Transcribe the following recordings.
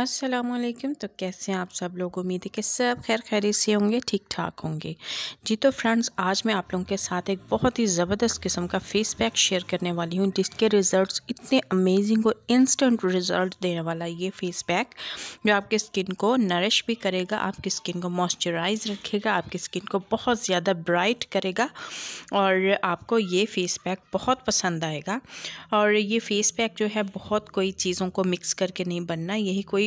असलम तो कैसे हैं आप सब लोग उम्मीद है कि सब खैर खैरी से होंगे ठीक ठाक होंगे जी तो फ्रेंड्स आज मैं आप लोगों के साथ एक बहुत ही ज़बरदस्त किस्म का फेस पैक शेयर करने वाली हूँ जिसके रिज़ल्ट्स इतने अमेजिंग और इंस्टेंट रिज़ल्ट देने वाला ये फेस पैक जो आपकी स्किन को नरिश भी करेगा आपकी स्किन को मॉइस्चराइज रखेगा आपकी स्किन को बहुत ज़्यादा ब्राइट करेगा और आपको ये फेस पैक बहुत पसंद आएगा और ये फेस पैक जो है बहुत कोई चीज़ों को मिक्स करके नहीं बनना यही कोई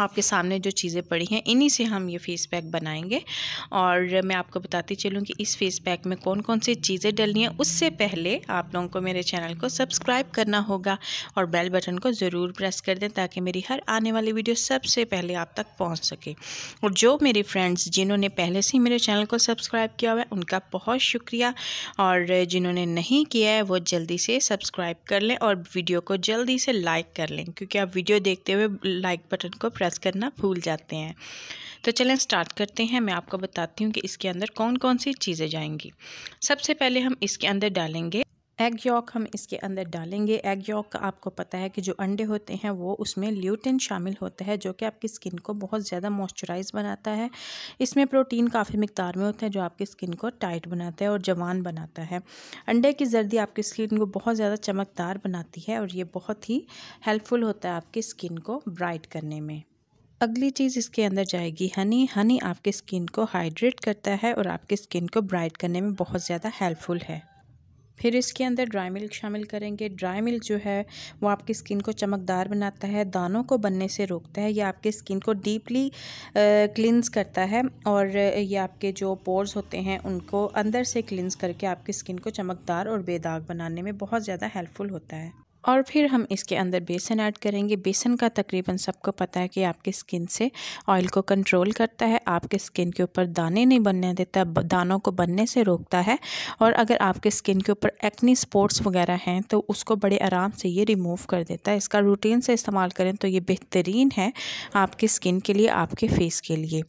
आपके सामने जो चीज़ें पड़ी हैं इन्हीं से हम ये फेस पैक बनाएंगे और मैं आपको बताती चलूँ कि इस फेस पैक में कौन कौन सी चीज़ें डलनी है उससे पहले आप लोगों को मेरे चैनल को सब्सक्राइब करना होगा और बेल बटन को ज़रूर प्रेस कर दें ताकि मेरी हर आने वाली वीडियो सबसे पहले आप तक पहुँच सके और जो मेरे फ्रेंड्स जिन्होंने पहले से ही मेरे चैनल को सब्सक्राइब किया हुआ है उनका बहुत शुक्रिया और जिन्होंने नहीं किया है वो जल्दी से सब्सक्राइब कर लें और वीडियो को जल्दी से लाइक कर लें क्योंकि आप वीडियो देखते हुए लाइक बटन को प्रेस करना भूल जाते हैं तो चलें स्टार्ट करते हैं मैं आपको बताती हूँ कि इसके अंदर कौन कौन सी चीज़ें जाएंगी सबसे पहले हम इसके अंदर डालेंगे एग यॉक हम इसके अंदर डालेंगे एग यॉक का आपको पता है कि जो अंडे होते हैं वो उसमें ल्यूटिन शामिल होता है जो कि आपकी स्किन को बहुत ज़्यादा मॉइस्चराइज बनाता है इसमें प्रोटीन काफ़ी मकदार में होता है जो आपकी स्किन को टाइट बनाता है और जवान बनाता है अंडे की जर्दी आपकी स्किन को बहुत ज़्यादा चमकदार बनाती है और ये बहुत ही हेल्पफुल होता है आपकी स्किन को ब्राइट करने में अगली चीज़ इसके अंदर जाएगी हनी हनी आपके स्किन को हाइड्रेट करता है और आपके स्किन को ब्राइट करने में बहुत ज़्यादा हेल्पफुल है फिर इसके अंदर ड्राई मिल्क शामिल करेंगे ड्राई मिल्क जो है वो आपकी स्किन को चमकदार बनाता है दानों को बनने से रोकता है या आपके स्किन को डीपली क्लिनस करता है और ये आपके जो पोर्स होते हैं उनको अंदर से क्लिनस करके आपकी स्किन को चमकदार और बेदाग बनाने में बहुत ज़्यादा हेल्पफुल होता है और फिर हम इसके अंदर बेसन ऐड करेंगे बेसन का तकरीबन सबको पता है कि आपकी स्किन से ऑयल को कंट्रोल करता है आपके स्किन के ऊपर दाने नहीं बनने देता दानों को बनने से रोकता है और अगर आपके स्किन के ऊपर एक्नी स्पॉट्स वगैरह हैं तो उसको बड़े आराम से ये रिमूव कर देता है इसका रूटीन से इस्तेमाल करें तो ये बेहतरीन है आपकी स्किन के लिए आपके फेस के लिए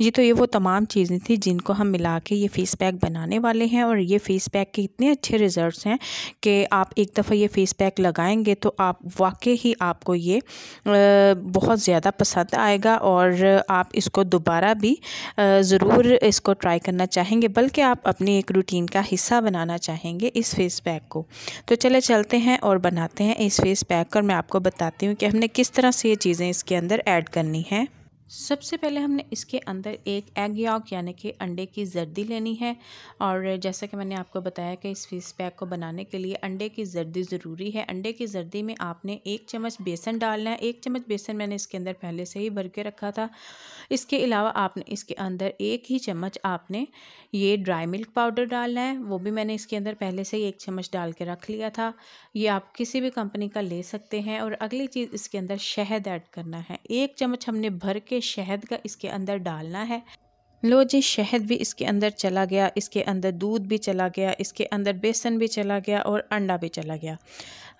ये तो ये वो तमाम चीज़ें थी जिनको हम मिला के ये फेस पैक बनाने वाले हैं और ये फेस पैक के इतने अच्छे रिजल्ट हैं कि आप एक दफ़ा ये फेस पैक लगा लगाएंगे तो आप वाकई ही आपको ये बहुत ज़्यादा पसंद आएगा और आप इसको दोबारा भी ज़रूर इसको ट्राई करना चाहेंगे बल्कि आप अपनी एक रूटीन का हिस्सा बनाना चाहेंगे इस फेस पैक को तो चले चलते हैं और बनाते हैं इस फेस पैक और मैं आपको बताती हूँ कि हमने किस तरह से ये चीज़ें इसके अंदर ऐड करनी है सबसे पहले हमने इसके अंदर एक एग यॉक यानी कि अंडे की जर्दी लेनी है और जैसा कि मैंने आपको बताया कि इस फीस पैक को बनाने के लिए अंडे की जर्दी ज़रूरी है अंडे की जर्दी में आपने एक चम्मच बेसन डालना है एक चम्मच बेसन मैंने इसके अंदर पहले से ही भर के रखा था इसके अलावा आपने इसके अंदर एक ही चम्मच आपने ये ड्राई मिल्क पाउडर डालना है वो भी मैंने इसके अंदर पहले से ही एक चम्मच डाल के रख लिया था ये आप किसी भी कंपनी का ले सकते हैं और अगली चीज़ इसके अंदर शहद ऐड करना है एक चम्मच हमने भर के के शहद का इसके अंदर डालना है लो जी शहद भी इसके अंदर चला गया इसके अंदर दूध भी चला गया इसके अंदर बेसन भी चला गया और अंडा भी चला गया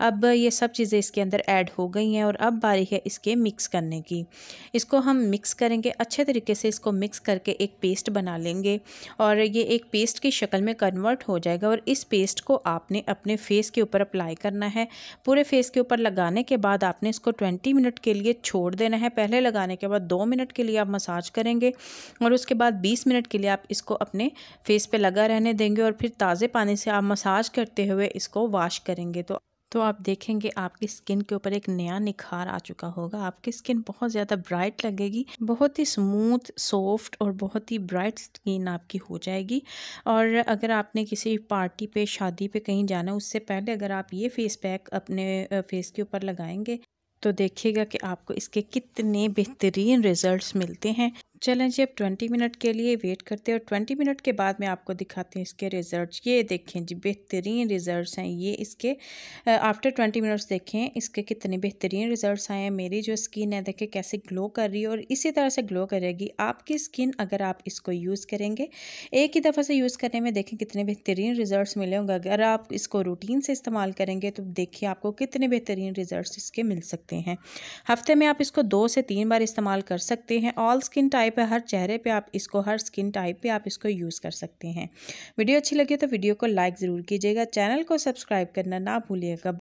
अब ये सब चीज़ें इसके अंदर ऐड हो गई हैं और अब बारी है इसके मिक्स करने की इसको हम मिक्स करेंगे अच्छे तरीके से इसको मिक्स करके एक पेस्ट बना लेंगे और ये एक पेस्ट की शक्ल में कन्वर्ट हो जाएगा और इस पेस्ट को आपने अपने फेस के ऊपर अप्लाई करना है पूरे फेस के ऊपर लगाने के बाद आपने इसको ट्वेंटी मिनट के लिए छोड़ देना है पहले लगाने के बाद दो मिनट के लिए आप मसाज करेंगे और उसके बाद बीस मिनट के लिए आप इसको अपने फेस पर लगा रहने देंगे और फिर ताज़े पानी से आप मसाज करते हुए इसको वॉश करेंगे तो तो आप देखेंगे आपकी स्किन के ऊपर एक नया निखार आ चुका होगा आपकी स्किन बहुत ज़्यादा ब्राइट लगेगी बहुत ही स्मूथ सॉफ्ट और बहुत ही ब्राइट स्किन आपकी हो जाएगी और अगर आपने किसी पार्टी पे शादी पे कहीं जाना है उससे पहले अगर आप ये फेस पैक अपने फेस के ऊपर लगाएंगे तो देखिएगा कि आपको इसके कितने बेहतरीन रिजल्ट्स मिलते हैं चलें जी अब ट्वेंटी मिनट के लिए वेट करते हैं और ट्वेंटी मिनट के बाद मैं आपको दिखाती हूँ इसके रिज़ल्ट ये देखें जी बेहतरीन रिज़ल्ट हैं ये इसके आफ्टर ट्वेंटी मिनट्स देखें इसके कितने बेहतरीन रिज़ल्ट आए हैं मेरी जो स्किन है देखें कैसे ग्लो कर रही है और इसी तरह से ग्लो करेगी आपकी स्किन अगर आप इसको यूज़ करेंगे एक ही दफ़ा से यूज़ करने में देखें कितने बेहतरीन रिज़ल्ट मिले होंगे अगर आप इसको रूटीन से इस्तेमाल करेंगे तो देखिए आपको कितने बेहतरीन रिज़ल्ट इसके मिल सकते हैं हफ्ते में आप इसको दो से तीन बार इस्तेमाल कर सकते हैं ऑल स्किन टाइप टाइप है हर चेहरे पे आप इसको हर स्किन टाइप पे आप इसको यूज़ कर सकते हैं वीडियो अच्छी लगी तो वीडियो को लाइक ज़रूर कीजिएगा चैनल को सब्सक्राइब करना ना भूलिएगा